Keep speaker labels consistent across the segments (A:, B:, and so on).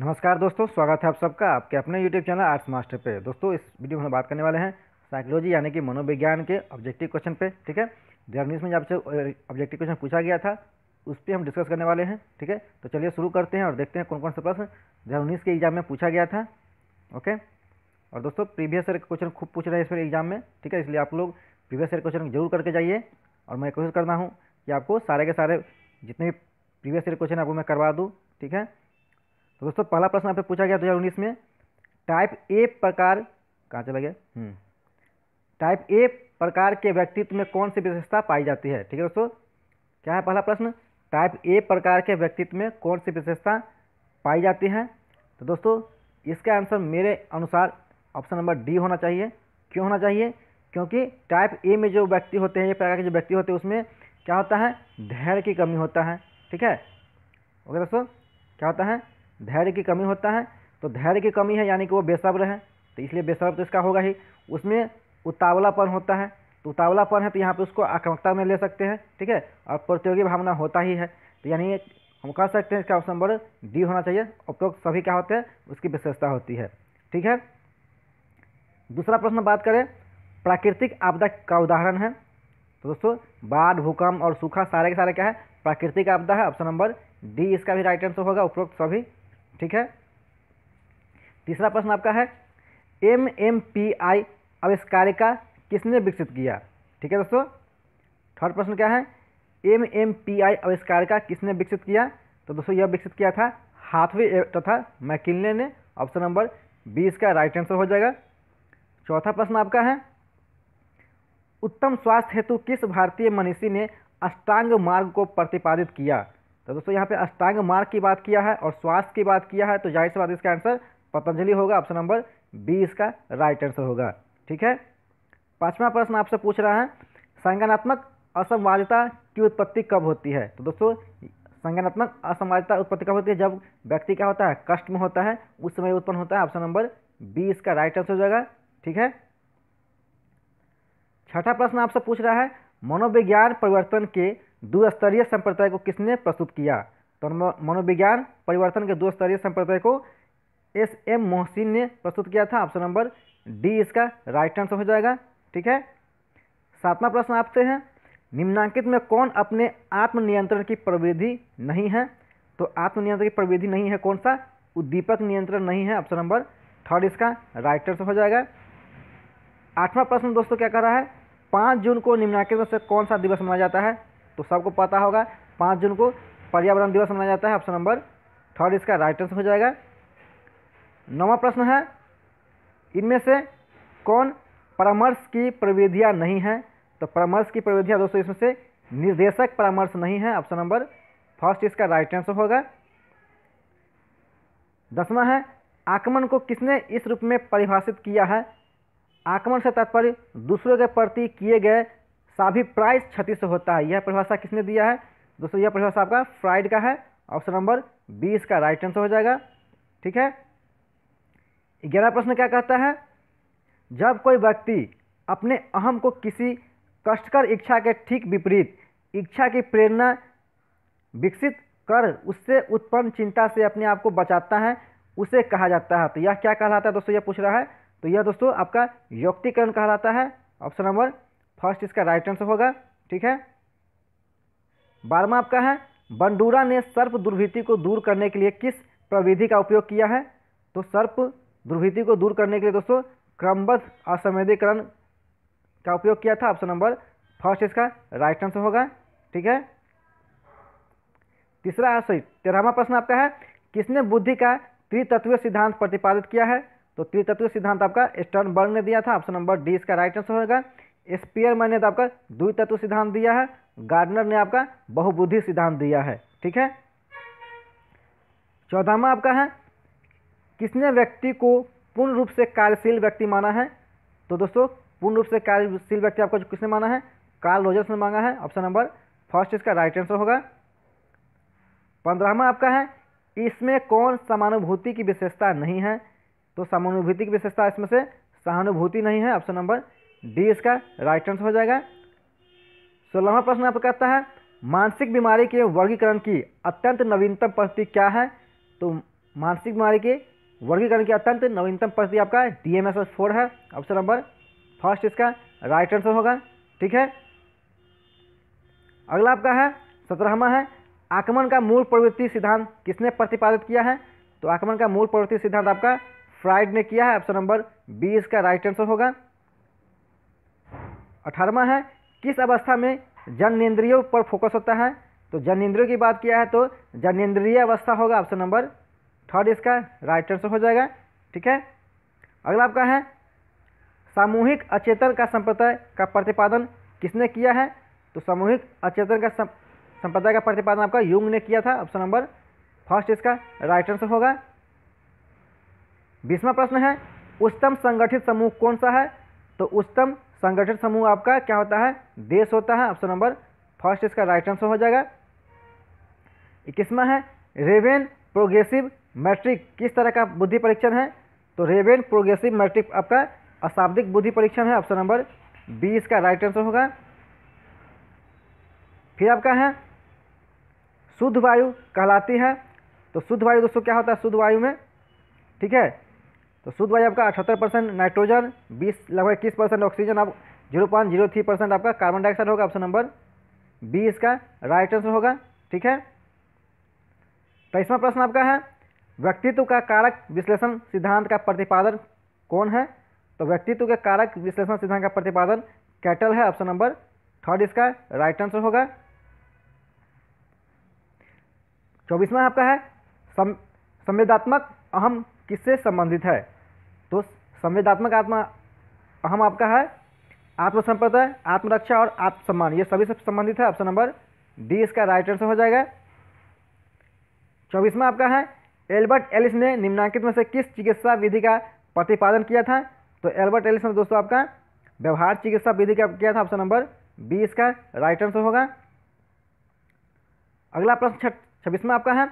A: नमस्कार दोस्तों स्वागत है आप सबका आपके अपने यूट्यूब चैनल आर्ट्स मास्टर पे दोस्तों इस वीडियो में हम बात करने वाले हैं साइकोलॉजी यानी कि मनोविज्ञान के ऑब्जेक्टिव क्वेश्चन पे ठीक है जर्नीस में जब से ऑब्जेक्टिव क्वेश्चन पूछा गया था उस पर हम डिस्कस करने वाले हैं ठीक है तो चलिए शुरू करते हैं और देखते हैं कौन कौन से प्रश्न जर्नीस के एग्जाम में पूछा गया था ओके और दोस्तों प्रीवियस ईयर क्वेश्चन खूब पूछ रहे हैं इस पर एग्जाम में ठीक है इसलिए आप लोग प्रीवियस ईयर क्वेश्चन जरूर करके जाइए और मैं कोशिश करता हूँ कि आपको सारे के सारे जितने भी प्रीवियस ईयर क्वेश्चन आपको मैं करवा दूँ ठीक है तो दोस्तों पहला प्रश्न आपसे पूछा गया 2019 में टाइप ए प्रकार कहाँ चला गया टाइप हम्म। ए प्रकार के व्यक्तित्व में कौन सी विशेषता पाई जाती है ठीक है दोस्तों क्या है पहला प्रश्न टाइप ए प्रकार के व्यक्तित्व में कौन सी विशेषता पाई जाती है तो दोस्तों इसका आंसर मेरे अनुसार ऑप्शन नंबर डी होना चाहिए क्यों होना चाहिए क्योंकि टाइप ए में जो व्यक्ति होते हैं ये प्रकार के जो व्यक्ति होते हैं उसमें क्या होता है धैर्य की कमी होता है ठीक है ओके दोस्तों क्या होता है धैर्य की कमी होता है तो धैर्य की कमी है यानी कि वो बेसब्र है तो इसलिए बेसब्र तो इसका होगा ही उसमें उतावलापन होता है तो उतावलापन है तो यहाँ पे उसको आक्रमकता में ले सकते हैं ठीक है और प्रतियोगी भावना होता ही है तो यानी हम कह सकते हैं इसका ऑप्शन नंबर डी होना चाहिए उपयुक्त सभी क्या होते हैं उसकी विशेषता होती है ठीक है दूसरा प्रश्न बात करें प्राकृतिक आपदा का उदाहरण है तो दोस्तों बाढ़ भूकंप और सूखा सारे के सारे क्या है प्राकृतिक आपदा है ऑप्शन नंबर डी इसका भी राइट आंसर होगा उपरोक्त सभी ठीक है तीसरा प्रश्न आपका है एम एम पी आई आविष्कारिका किसने विकसित किया ठीक है दोस्तों थर्ड प्रश्न क्या है एम एम पी आई आविष्कारिका किसने विकसित किया तो दोस्तों यह विकसित किया था हाथवे तथा तो मैकिले ने ऑप्शन नंबर बीस का राइट आंसर हो जाएगा चौथा प्रश्न आपका है उत्तम स्वास्थ्य हेतु किस भारतीय मनीषी ने अष्टांग मार्ग को प्रतिपादित किया तो दोस्तों यहाँ पे अष्टांग मार्ग की बात किया है और स्वास्थ्य की बात किया है तो जाहिर सी बात इसका आंसर पतंजलि होगा ऑप्शन नंबर बी इसका राइट आंसर होगा ठीक है पांचवा प्रश्न आपसे पूछ रहा है संगनात्मक असंवादिता की उत्पत्ति कब होती है तो दोस्तों संगनात्मक असंवादिता उत्पत्ति कब होती है जब व्यक्ति क्या होता है कष्ट में होता है उस समय उत्पन्न होता है ऑप्शन नंबर बी इसका राइट आंसर हो जाएगा ठीक है छठा प्रश्न आपसे पूछ रहा है मनोविज्ञान परिवर्तन के द्विस्तरीय संप्रदाय को किसने प्रस्तुत किया तो मनोविज्ञान परिवर्तन के द्विस्तरीय संप्रदाय को एस एम मोहसिन ने प्रस्तुत किया था ऑप्शन नंबर डी इसका राइट आंसर हो जाएगा ठीक है सातवां प्रश्न आपसे है निम्नांकित में कौन अपने आत्मनियंत्रण की प्रविधि नहीं है तो आत्मनियंत्रण की प्रविधि नहीं है कौन सा उद्दीपक नियंत्रण नहीं है ऑप्शन नंबर थर्ड इसका राइट आंसर हो जाएगा आठवां प्रश्न दोस्तों क्या कर रहा है पाँच जून को निम्नांकित में से कौन सा दिवस मनाया जाता है तो सबको पता होगा पाँच जून को पर्यावरण दिवस मनाया जाता है ऑप्शन नंबर थर्ड इसका राइट आंसर हो जाएगा नौवा प्रश्न है इनमें से कौन परामर्श की प्रविधियाँ नहीं है तो परामर्श की प्रविधियाँ दोस्तों इसमें से निर्देशक परामर्श नहीं है ऑप्शन नंबर फर्स्ट इसका राइट आंसर होगा दसवा है आक्रमण को किसने इस रूप में परिभाषित किया है आक्रमण से तात्पर्य दूसरों के प्रति किए गए साभिप्राय क्षति से होता है यह परिभाषा किसने दिया है दोस्तों यह परिभाषा आपका फ्राइड का है ऑप्शन नंबर बी इसका राइट आंसर हो जाएगा ठीक है ग्यारह प्रश्न क्या कहता है जब कोई व्यक्ति अपने अहम को किसी कष्टकर इच्छा के ठीक विपरीत इच्छा की प्रेरणा विकसित कर उससे उत्पन्न चिंता से अपने आप को बचाता है उसे कहा जाता है तो यह क्या कहलाता है दोस्तों यह पूछ रहा है तो यह दोस्तों आपका युक्तिकरण कहलाता है ऑप्शन नंबर फर्स्ट इसका राइट आंसर होगा ठीक है बारहवा आपका है बंडूरा ने सर्प दुर्भिति को दूर करने के लिए किस प्रविधि का उपयोग किया है तो सर्प दुर्भिति को दूर करने के लिए दोस्तों क्रमबद्ध असंवेदीकरण का उपयोग किया था ऑप्शन नंबर फर्स्ट इसका राइट आंसर होगा ठीक है तीसरा है सही तेरहवा प्रश्न आपका है किसने बुद्धि का त्रितत्व सिद्धांत प्रतिपादित किया है तो त्रितत्व सिद्धांत आपका स्टर्न बर्ग ने दिया था ऑप्शन नंबर डी इसका राइट आंसर होगा स्पीयर मैंने तो आपका द्वित तत्व सिद्धांत दिया है गार्डनर ने आपका बहुबुद्धि सिद्धांत दिया है ठीक है चौदहवा आपका है किसने व्यक्ति को पूर्ण रूप से कार्यशील व्यक्ति माना है तो दोस्तों पूर्ण रूप से कार्यशील व्यक्ति आपको किसने माना है कार्ल रोजर्स ने मांगा है ऑप्शन नंबर फर्स्ट इसका राइट आंसर होगा पंद्रहवा आपका है इसमें कौन समानुभूति की विशेषता नहीं है तो समानुभूति की विशेषता इसमें से सहानुभूति नहीं है ऑप्शन नंबर डी इसका राइट आंसर हो जाएगा सोलहवा प्रश्न आपको कहता है मानसिक बीमारी के वर्गीकरण की अत्यंत नवीनतम पद्धति क्या है तो मानसिक बीमारी के वर्गीकरण की अत्यंत नवीनतम पद्धति आपका D M S S four है ऑप्शन नंबर फर्स्ट इसका राइट आंसर होगा ठीक है अगला आपका है सत्रहवा है आक्रमण का मूल प्रवृत्ति सिद्धांत किसने प्रतिपादित किया है तो आक्रमण का मूल प्रवृत्ति सिद्धांत आपका फ्राइड ने किया है ऑप्शन नंबर बी इसका राइट आंसर होगा अठारहवा है किस अवस्था में जननेन्द्रियों पर फोकस होता है तो जननेन्द्रियों की बात किया है तो जननेन्द्रिय अवस्था होगा ऑप्शन नंबर थर्ड इसका राइट आंसर हो जाएगा ठीक है अगला आपका है सामूहिक अचेतन का संप्रदाय का प्रतिपादन किसने किया है तो सामूहिक अचेतन का संप्रदाय का प्रतिपादन आपका युग ने किया था ऑप्शन नंबर फर्स्ट इसका राइट आंसर होगा बीसवा प्रश्न है उच्चतम संगठित समूह कौन सा है तो उच्चतम संगठित समूह आपका क्या होता है देश होता है ऑप्शन नंबर फर्स्ट इसका राइट आंसर हो जाएगा इक्कीसवा है रेवेन प्रोग्रेसिव मैट्रिक किस तरह का बुद्धि परीक्षण है तो रेवेन प्रोग्रेसिव मैट्रिक आपका अशाब्दिक बुद्धि परीक्षण है ऑप्शन नंबर बी इसका राइट आंसर होगा फिर आपका है शुद्ध वायु कहलाती है तो शुद्ध वायु दोस्तों क्या होता है शुद्ध वायु में ठीक है तो शुद्ध वायु आपका अठहत्तर परसेंट नाइट्रोजन बीस लगभग इक्कीस परसेंट ऑक्सीजन आप zero point zero three percent आपका कार्बन डाइऑक्साइड होगा ऑप्शन नंबर बी इसका राइट आंसर होगा ठीक है तेईसवा तो प्रश्न आपका है व्यक्तित्व का कारक विश्लेषण सिद्धांत का प्रतिपादन कौन है तो व्यक्तित्व के कारक विश्लेषण सिद्धांत का प्रतिपादन कैटल है ऑप्शन नंबर थर्ड इसका राइट आंसर होगा चौबीसवा आपका है संवेदात्मक अहम किससे संबंधित है संवेदात्मक आत्मा अहम आपका है आत्मसंपदा आत्मरक्षा और आत्मसम्मान ये सभी से संबंधित है ऑप्शन नंबर डी इसका राइट आंसर हो जाएगा चौबीसवा आपका है एल्बर्ट एलिस ने निम्नांकित में से किस चिकित्सा विधि का प्रतिपादन किया था तो एल्बर्ट एलिस ने दोस्तों आपका व्यवहार चिकित्सा विधि का किया था ऑप्शन नंबर बी इसका राइट आंसर होगा अगला प्रश्न छब्बीसवा आपका है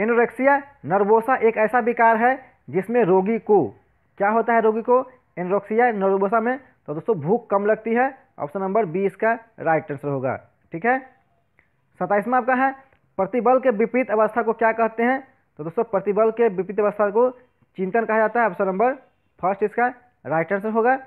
A: एनोरेक्सिया नर्वोसा एक ऐसा विकार है जिसमें रोगी को क्या होता है रोगी को एनरोक्सिया नरोबोसा में तो दोस्तों भूख कम लगती है ऑप्शन नंबर बी इसका राइट आंसर होगा ठीक है सताइसवा आपका है प्रतिबल के विपरीत अवस्था को क्या कहते हैं तो दोस्तों प्रतिबल के विपरीत अवस्था को चिंतन कहा जाता है ऑप्शन नंबर फर्स्ट इसका राइट आंसर होगा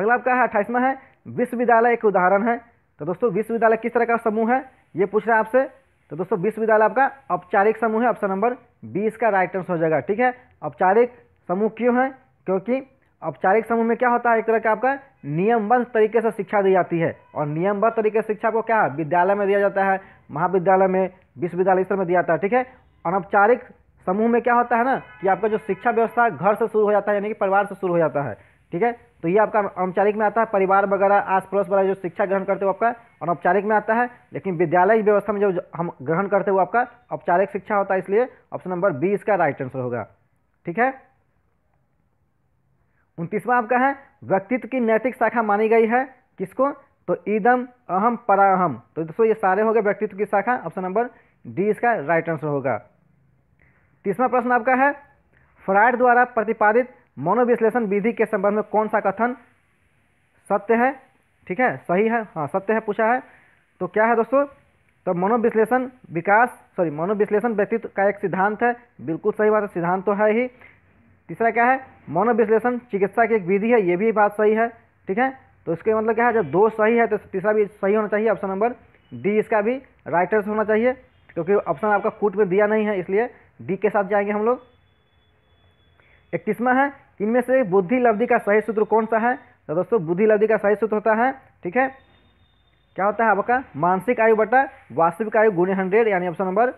A: अगला आपका है अट्ठाईसवा है विश्वविद्यालय एक उदाहरण है तो दोस्तों विश्वविद्यालय किस तरह का समूह है ये पूछ रहा है आपसे तो दोस्तों विश्वविद्यालय आपका औपचारिक समूह है ऑप्शन नंबर बीस का राइट आंसर हो जाएगा ठीक है औपचारिक समूह क्यों है क्योंकि औपचारिक समूह में क्या होता है एक तरह का आपका नियमबद्ध तरीके से शिक्षा दी जाती है और नियमबद्ध तरीके से शिक्षा को क्या है विद्यालय में दिया जाता है महाविद्यालय में विश्वविद्यालय स्तर में दिया जाता है ठीक है अनौपचारिक समूह में क्या होता है ना कि आपका जो शिक्षा व्यवस्था घर से शुरू हो जाता है यानी कि परिवार से शुरू हो जाता है ठीक है तो ये आपका अनौपचारिक में आता है परिवार वगैरह आस पड़ोस वगैरह जो शिक्षा ग्रहण करते हो आपका अनौपचारिक में आता है लेकिन विद्यालय व्यवस्था में जो हम ग्रहण करते हो आपका औपचारिक शिक्षा होता है इसलिए ऑप्शन नंबर बी इसका राइट आंसर होगा ठीक है उनतीसवां आपका है व्यक्तित्व की नैतिक शाखा मानी गई है किसको तो ईदम अहम पराहम तो दोस्तों ये सारे हो गए व्यक्तित्व की शाखा ऑप्शन नंबर डी इसका राइट आंसर होगा तीसवा प्रश्न आपका है फ्राइड द्वारा प्रतिपादित मनोविश्लेषण विधि के संबंध में कौन सा कथन सत्य है ठीक है सही है हाँ सत्य है पूछा है तो क्या है दोस्तों तो मनोविश्लेषण विकास सॉरी मनोविश्लेषण व्यक्तित्व का एक सिद्धांत है बिल्कुल सही बात है सिद्धांत तो है ही तीसरा क्या है मनोविश्लेषण चिकित्सा की एक विधि है ये भी बात सही है ठीक है तो इसके मतलब क्या है जब दो सही है तो तीसरा भी सही होना चाहिए ऑप्शन नंबर डी इसका भी राइटर्स होना चाहिए क्योंकि ऑप्शन आपका कूट में दिया नहीं है इसलिए डी के साथ जाएंगे हम लोग इकतीसवा है इनमें से बुद्धि लब्धि का सही सूत्र कौन सा है तो दोस्तों बुद्धि लब्धि का सही सूत्र होता है ठीक है क्या होता है आपका मानसिक आयु बटा वास्तविक आयु गुणे हंड्रेड यानी ऑप्शन नंबर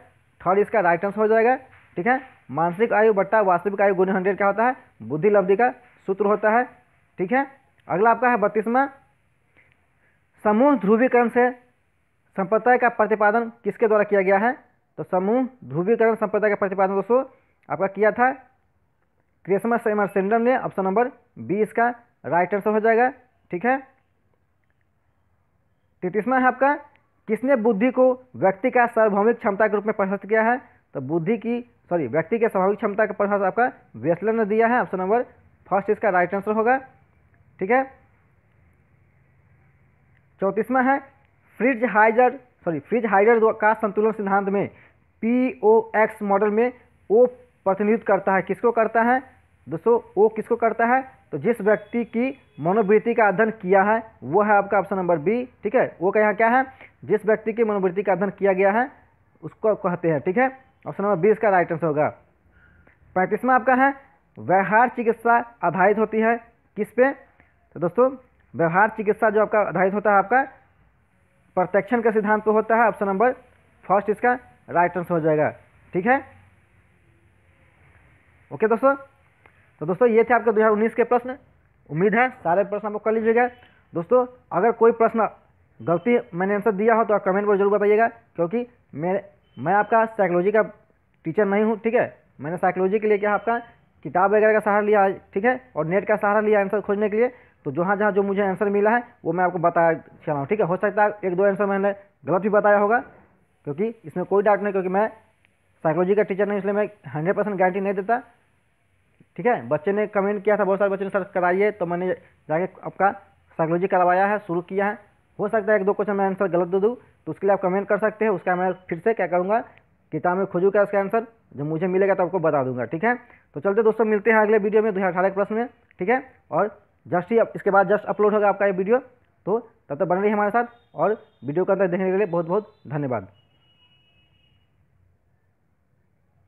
A: थर्ड इसका राइट आंसर हो जाएगा ठीक है मानसिक आयु बट्टा वास्तविक आयु गुण हंड्रेड क्या होता है बुद्धि लब्धि का सूत्र होता है ठीक है अगला आपका है बत्तीसवा समूह ध्रुवीकरण से संप्रदाय का प्रतिपादन किसके द्वारा किया गया है तो समूह ध्रुवीकरण संप्रदाय का प्रतिपादन दोस्तों आपका किया था क्रिसमस सिंड्रम ने ऑप्शन नंबर बी इसका राइट आंसर हो जाएगा ठीक है तेतीसवा है आपका किसने बुद्धि को व्यक्ति का सार्वभौमिक क्षमता के रूप में प्रशस्त किया है तो बुद्धि की सॉरी व्यक्ति के स्वाभाविक क्षमता का प्रशस्त आपका वेस्लर ने दिया है ऑप्शन नंबर फर्स्ट इसका राइट आंसर होगा ठीक है चौंतीसवा है Fritz Heiser sorry Fritz Heider का संतुलन सिद्धांत में पी ओ एक्स मॉडल में ओ प्रतिनिधित्व करता है किसको करता है दोस्तों वो किसको करता है तो जिस व्यक्ति की मनोवृत्ति का अध्ययन किया है वो है आपका ऑप्शन नंबर बी ठीक है वो यहाँ क्या है जिस व्यक्ति की मनोवृत्ति का अध्ययन किया गया है उसको कहते हैं ठीक है ऑप्शन नंबर बी इसका राइट आंसर होगा पैंतीसवा आपका है व्यवहार चिकित्सा आधारित होती है किस पे तो दोस्तों व्यवहार चिकित्सा जो आपका आधारित होता है आपका प्रत्यक्षण का सिद्धांत पर होता है ऑप्शन नंबर फर्स्ट इसका राइट आंसर हो जाएगा ठीक है ओके दोस्तों तो दोस्तों ये थे आपके 2019 के प्रश्न उम्मीद है सारे प्रश्न आपको कर लीजिएगा दोस्तों अगर कोई प्रश्न गलती मैंने आंसर दिया हो तो आप कमेंट पर जरूर बताइएगा क्योंकि मेरे मैं आपका साइकोलॉजी का टीचर नहीं हूँ ठीक है मैंने साइकोलॉजी के लिए क्या आपका किताब वगैरह का सहारा लिया ठीक है और नेट का सहारा लिया आंसर खोजने के लिए तो जहाँ जहाँ जो मुझे आंसर मिला है वो मैं आपको बताया चला हूँ ठीक है हो सकता है एक दो आंसर मैंने गलत भी बताया होगा क्योंकि इसमें कोई डाउट नहीं क्योंकि मैं साइकोलॉजी का टीचर नहीं इसलिए मैं हंड्रेड परसेंट गारंटी नहीं देता ठीक है बच्चे ने कमेंट किया था बहुत सारे बच्चे ने सर कराइए तो मैंने जाके आपका साइकोलॉजी करवाया है शुरू किया है हो सकता है एक दो क्वेश्चन मैं आंसर गलत दे दूँ तो उसके लिए आप कमेंट कर सकते हैं उसका मैं फिर से क्या करूँगा किताब में खोजूँगा उसका आंसर जब मुझे मिलेगा तो आपको बता दूंगा ठीक है तो चलते दोस्तों मिलते हैं अगले वीडियो में दो हज़ार अठारह प्रश्न में ठीक है और जस्ट ही इसके बाद जस्ट अपलोड होगा आपका ये वीडियो तो तब तक रही है हमारे साथ और वीडियो का अंदर देखने के लिए बहुत बहुत धन्यवाद